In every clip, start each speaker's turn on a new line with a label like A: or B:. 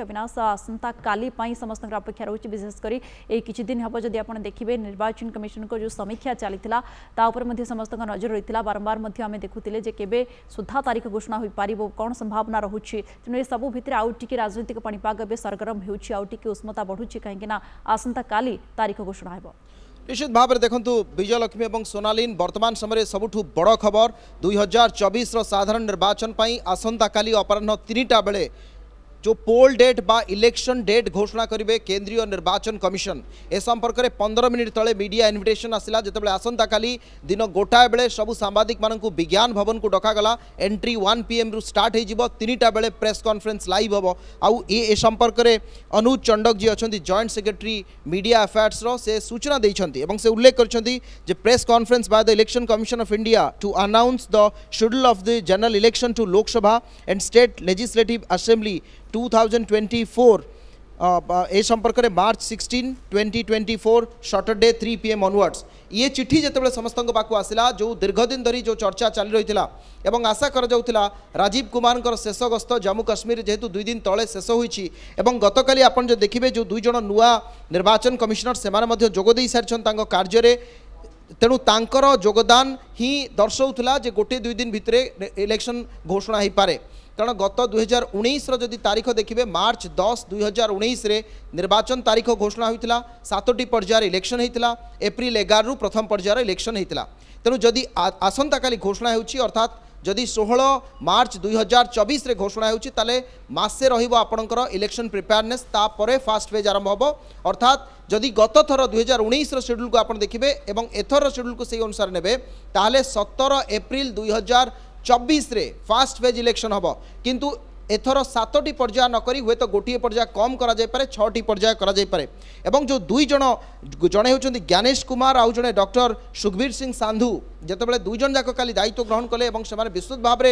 A: अविनाश आसंता आसंताकाली समस्त अपेक्षा रही विशेषकर यही किसी हम जब आप देखिए निर्वाचन कमिशन को जो समीक्षा चली समस्त नजर रही है बारंबार आम देखुले के सुधा तारीख घोषणा हो पार कौन संभावना रोचे तेनाली ये भितर आउ टे राजनीतिक पापाग ए सरगरम होष्मता बढ़ुच्च कहीं आसंता का तारीख घोषणा हो
B: निश्चित भाव में देखूँ विजयलक्ष्मी और सोनालीन बर्तमान समय सबुठ बड़ खबर दुई हजार चबिश साधारण निर्वाचन आसंता का अपराह तीन टा बेले जो पोल डेट बा इलेक्शन डेट घोषणा करेंगे केन्द्रीय निर्वाचन कमिशन ए संपर्क में पंद्रह मिनिट ते मीडिया इनविटेशन आसला जिते आसंता का दिन गोटाए बेले सब सांबादिक विज्ञान भवन को डकगला एंट्री वन पी रु स्टार्ट होनिटा बेले प्रेस कनफरेन्स लाइव हम आउ ए संपर्क में अनुज चंडक जी अच्छा जॉइंट सेक्रेटरी मीडिया अफेयर्सर से सूचना देखते से उल्लेख कर press conference by the election commission of India to announce the schedule of the general election to Lok Sabha and state legislative assembly two thousand twenty four এ সম্পর্কে March sixteen twenty twenty four Saturday three P M onwards ইয়ে চিঠি যেতবে সমস্ত পাখু আসিলা যে দীর্ঘদিন ধর যে চর্চা চালি রয়েছিল এবং আশা করা যাওয়া রাজীব কুমারঙ্কর শেষ গস্ত জম্মু কাশ্মীর যেহেতু দুই দিন তলে শেষ হয়েছি এবং গতকালি আপনার যে দেখবে যে দুইজন নূয়া নির্বাচন কমিশনর সে যোগ দিয়ে সারিছেন তাঁর কার্যরে তেণু তাঁকর যোগদান হি দর্শাউলা যে গোটি দুই দিন ভিতরে ইলেকশন ঘোষণা হয়ে পড়ে কারণ গত দুই হাজার যদি তারিখ দেখবে মার্চ দশ দুই হাজার উনিশে নির্বাচন তারিখ ঘোষণা হয়েছিল সাতটি পর্যায়ের ইলেকশন হয়েছিল এপ্রিল এগারু প্রথম পর্যায়ের ইলেকশন হয়েছিল তেমন যদি আসন্তকালি ঘোষণা হচ্ছে অর্থাৎ যদি ষোহল মার্চ দুই হাজার চবিশে ঘোষণা হচ্ছে তাহলে মাসে রহব আপনার ইলেকশন প্রিপেয়ারনেস তাপরে ফাষ্ট ফেজ আরম্ভ হব অর্থাৎ যদি গত থর দুই হাজার উনিশর সেড্যুলকে আপনার দেখবে এবং এথর সেড্যুলকে সেই অনুসারে নেবে তাহলে সতের এপ্রিল দুই হাজার চব্বিশে ফাষ্ট ফেজ ইলেকশন হব কিন্তু এথর সাতটি পর্যায় নকি হুয়েত গোটিয়ে পর্যায় কম করা যাইপরে ছটি পর্যায় করা যাইপরে এবং যে দুই জন জনে হচ্ছেন জ্ঞানেশ কুমার আউ জনে ডক্টর সুখবীর সিং সান্ধু যেতবে দুইজন যাক কালি দায়িত্ব গ্রহণ কলে এবং সে বিস্তৃত ভাবে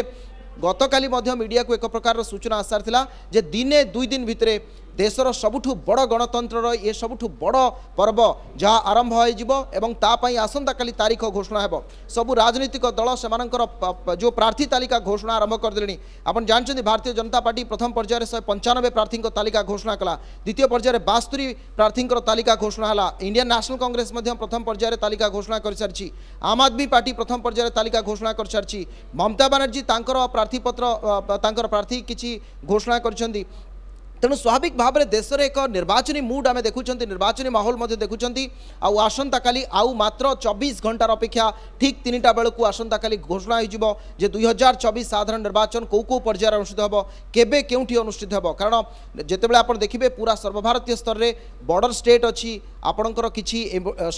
B: গতকালি মধ্যে মিডিয়াকু এক প্রকার সূচনা আসার লা যে দিনে দুই দিন ভিতরে দেশর সবুঠু বড় গণতন্ত্রর এ সবুঠু বড় পর্ব যা আরম্ভ হয়ে যাব এবং তাপাই আসন্তকালি তারিখ ঘোষণা হব সবু রাজনৈতিক দল সে যে প্রার্থী তালিকা ঘোষণা আরম্ভ করেদেলে আপনি জাঁচান ভারতীয় জনতা পার্টি প্রথম পর্যায়ে শহে পঞ্চানবে প্রার্থী তালিকা ঘোষণা কলা দ্বিতীয় পর্যায়ে বাস্তরি প্রার্থী তালিকা ঘোষণা হল ইন্ডিয়ান ন্যাশনাল কংগ্রেস প্রথম পর্যায়ে তালিকা ঘোষণা করে সারি আম আদমি পার্টি প্রথম পর্যায়ে তালিকা ঘোষণা করে সারি মমতা বানার্জী তাঁর প্রার্থীপত্র তাঁর প্রার্থী কিছু ঘোষণা করেছেন ତେଣୁ ସ୍ୱାଭାବିକ ଭାବରେ ଦେଶରେ ଏକ ନିର୍ବାଚନୀ ମୁଡ୍ ଆମେ ଦେଖୁଛନ୍ତି ନିର୍ବାଚନୀ ମାହୋଲ ମଧ୍ୟ ଦେଖୁଛନ୍ତି ଆଉ ଆସନ୍ତାକାଲି ଆଉ ମାତ୍ର ଚବିଶ ଘଣ୍ଟାର ଅପେକ୍ଷା ଠିକ୍ ତିନିଟା ବେଳକୁ ଆସନ୍ତାକାଲି ଘୋଷଣା ହୋଇଯିବ ଯେ ଦୁଇ ହଜାର ଚବିଶ ସାଧାରଣ ନିର୍ବାଚନ କେଉଁ କେଉଁ ପର୍ଯ୍ୟାୟରେ ଅନୁଷ୍ଠିତ ହେବ କେବେ କେଉଁଠି ଅନୁଷ୍ଠିତ ହେବ କାରଣ ଯେତେବେଳେ ଆପଣ ଦେଖିବେ ପୁରା ସର୍ବଭାରତୀୟ ସ୍ତରରେ ବର୍ଡର ଷ୍ଟେଟ୍ ଅଛି ଆପଣଙ୍କର କିଛି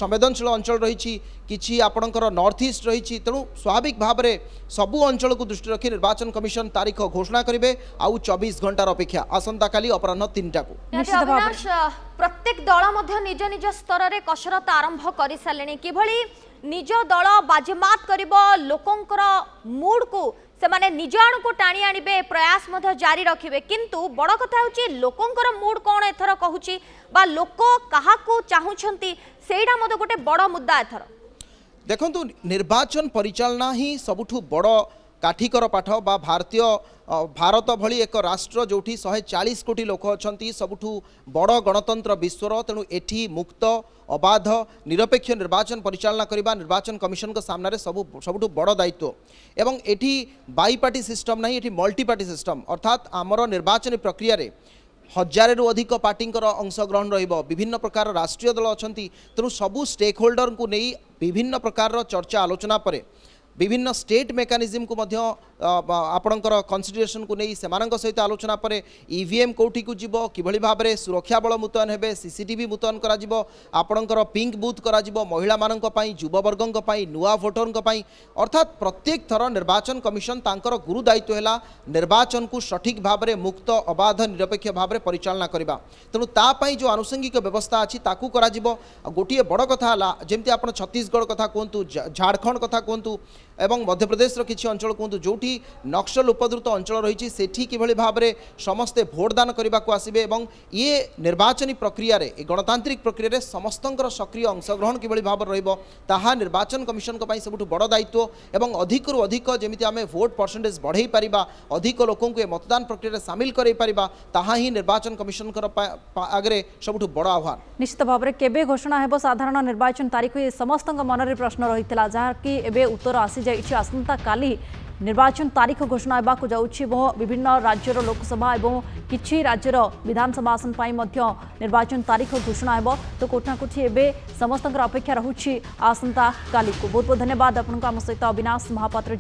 B: ସମ୍ବେଦନଶୀଳ ଅଞ୍ଚଳ ରହିଛି କିଛି ଆପଣଙ୍କର ନର୍ଥ ଇଷ୍ଟ ରହିଛି ତେଣୁ ସ୍ୱାଭାବିକ ଭାବରେ ସବୁ ଅଞ୍ଚଳକୁ ଦୃଷ୍ଟି ରଖି ନିର୍ବାଚନ କମିଶନ ତାରିଖ ଘୋଷଣା କରିବେ ଆଉ ଚବିଶ ଘଣ୍ଟାର ଅପେକ୍ଷା ଆସନ୍ତାକାଲି ଅପରାହ୍ନ ତିନିଟାକୁ
A: ପ୍ରତ୍ୟେକ ଦଳ ମଧ୍ୟ ନିଜ ନିଜ ସ୍ତରରେ କସରତ ଆରମ୍ଭ କରିସାରିଲେଣି କିଭଳି ନିଜ ଦଳ ବାଜିମାତ କରିବ ଲୋକଙ୍କର ମୁଡ୍କୁ ସେମାନେ ନିଜ ଆଣକୁ ଟାଣି ଆଣିବେ ଏ ପ୍ରୟାସ ମଧ୍ୟ ଜାରି ରଖିବେ କିନ୍ତୁ ବଡ଼ କଥା ହେଉଛି ଲୋକଙ୍କର ମୁଡ୍ କ'ଣ ଏଥର କହୁଛି ବା ଲୋକ କାହାକୁ ଚାହୁଁଛନ୍ତି ସେଇଟା ମଧ୍ୟ ଗୋଟେ ବଡ଼ ମୁଦ୍ଦା ଏଥର
B: ଦେଖନ୍ତୁ ନିର୍ବାଚନ ପରିଚାଳନା ହିଁ ସବୁଠୁ ବଡ଼ କାଠିକର ପାଠ ବା ଭାରତୀୟ ଭାରତ ଭଳି ଏକ ରାଷ୍ଟ୍ର ଯେଉଁଠି ଶହେ ଚାଳିଶ କୋଟି ଲୋକ ଅଛନ୍ତି ସବୁଠୁ ବଡ଼ ଗଣତନ୍ତ୍ର ବିଶ୍ୱର ତେଣୁ ଏଠି ମୁକ୍ତ ଅବାଧ ନିରପେକ୍ଷ ନିର୍ବାଚନ ପରିଚାଳନା କରିବା ନିର୍ବାଚନ କମିଶନଙ୍କ ସାମ୍ନାରେ ସବୁ ସବୁଠୁ ବଡ଼ ଦାୟିତ୍ୱ ଏବଂ ଏଠି ବାଇପାର୍ଟି ସିଷ୍ଟମ୍ ନାହିଁ ଏଠି ମଲ୍ଟିପାର୍ଟି ସିଷ୍ଟମ୍ ଅର୍ଥାତ୍ ଆମର ନିର୍ବାଚନୀ ପ୍ରକ୍ରିୟାରେ ହଜାରେରୁ ଅଧିକ ପାର୍ଟିଙ୍କର ଅଂଶଗ୍ରହଣ ରହିବ ବିଭିନ୍ନ ପ୍ରକାର ରାଷ୍ଟ୍ରୀୟ ଦଳ ଅଛନ୍ତି ତେଣୁ ସବୁ ଷ୍ଟେକ୍ ହୋଲ୍ଡରଙ୍କୁ ନେଇ ବିଭିନ୍ନ ପ୍ରକାରର ଚର୍ଚ୍ଚା ଆଲୋଚନା ପରେ বিভিন্ন ଷ୍ଟେଟ୍ ମେକାନିଜିମ୍କୁ ମଧ୍ୟ ଆପଣଙ୍କର କନ୍ସିଡରେସନ୍କୁ ନେଇ ସେମାନଙ୍କ ସହିତ ଆଲୋଚନା ପରେ ଇଭିଏମ୍ କେଉଁଠିକୁ ଯିବ କିଭଳି ଭାବରେ ସୁରକ୍ଷା ବଳ ମୁତୟନ ହେବେ ସିସିଟିଭି ମୁତୟନ କରାଯିବ ଆପଣଙ୍କର ପିଙ୍କ ବୁଥ୍ କରାଯିବ ମହିଳାମାନଙ୍କ ପାଇଁ ଯୁବବର୍ଗଙ୍କ ପାଇଁ ନୂଆ ଭୋଟରଙ୍କ ପାଇଁ ଅର୍ଥାତ୍ ପ୍ରତ୍ୟେକ ଥର ନିର୍ବାଚନ କମିଶନ ତାଙ୍କର ଗୁରୁ ଦାୟିତ୍ୱ ହେଲା ନିର୍ବାଚନକୁ ସଠିକ୍ ଭାବରେ ମୁକ୍ତ ଅବାଧ ନିରପେକ୍ଷ ଭାବରେ ପରିଚାଳନା କରିବା ତେଣୁ ତା ପାଇଁ ଯେଉଁ ଆନୁଷଙ୍ଗିକ ବ୍ୟବସ୍ଥା ଅଛି ତାକୁ କରାଯିବ ଗୋଟିଏ ବଡ଼ କଥା ହେଲା ଯେମିତି ଆପଣ ଛତିଶଗଡ଼ କଥା କୁହନ୍ତୁ ଝାଡ଼ଖଣ୍ଡ କଥା କୁହନ୍ତୁ এবং মধ্যপ্রদেশের কিছু অঞ্চল কুহতু যেটি নক্সল উপদ্রুত অঞ্চল রয়েছে সেটি কিভাবে ভাবে সমস্তে ভোটদান করা আসবে এবং ইয়ে নির্বাচনী প্রক্রিয়ার এই গণতান্ত্রিক প্রক্রিয়ার সমস্ত সক্রিয় অংশগ্রহণ কিভাবে ভাবে রহব তাহা নির্বাচন কমিশন সবুঠ বড় দায়িত্ব এবং অধিক রু অধিক যেমি আমি ভোট পরসেটেজ বড়াই পারা অধিক লোক এ মতদান প্রক্রিয়ার সামিল করাই পারা তাহা হি নির্বাচন কমিশন আগে সবুঠ বড় আহ্বান
A: নিশ্চিত ভাবে কেবে ঘোষণা হব সাধারণ নির্বাচন তারিখ সমস্ত মনে প্রশ্ন রয়েছে যা কি এবে উত্তর আসি ᱡᱮ ᱤᱪᱷᱟᱥᱱᱛᱟ ᱠᱟᱞᱤ ᱱᱤᱨᱵᱟᱪᱚᱱ ᱛᱟᱨᱤᱠ ᱜᱚᱥᱱᱟᱭ ᱵᱟᱠᱚ ᱡᱟᱣᱩᱪᱷᱤ ᱵᱚ ᱵᱤᱵᱷᱤᱱᱱᱟ ᱨᱟᱡ്യର ᱞᱚᱠᱥᱚᱵᱷᱟ ᱮᱵᱚ ᱠᱤᱪᱷᱤ ᱨᱟᱡ്യର ᱵᱤᱫᱷᱟᱱᱥᱚᱵᱷᱟ ᱥᱚᱵᱷᱟᱥᱚᱱ ᱯᱟᱭ ᱢᱫᱷᱭᱚ ᱱᱤᱨᱵᱟᱪᱚᱱ ᱛᱟᱨᱤᱠ ᱜᱚᱥᱱᱟᱭ ᱦᱮᱵᱚ ᱛᱚ ᱠᱚᱴᱷᱟ ᱠᱩᱴᱷᱤ ᱮᱵᱮ ᱥᱚᱢᱥᱛᱚᱱ ᱠᱨ ᱟᱯᱮᱠᱷᱭᱟ ᱨᱟᱦᱩᱪᱷᱤ ᱟᱥᱱᱛᱟ ᱠᱟᱞᱤ ᱠᱚ ᱵᱚᱫᱷᱭᱟᱱᱭᱟᱵᱟᱫ ᱟᱯᱱᱠᱚ ᱟᱢ ᱥᱚᱭᱛᱚ ᱟᱵᱤᱱᱟᱥ ᱢᱟᱦᱟᱯᱟᱛᱨ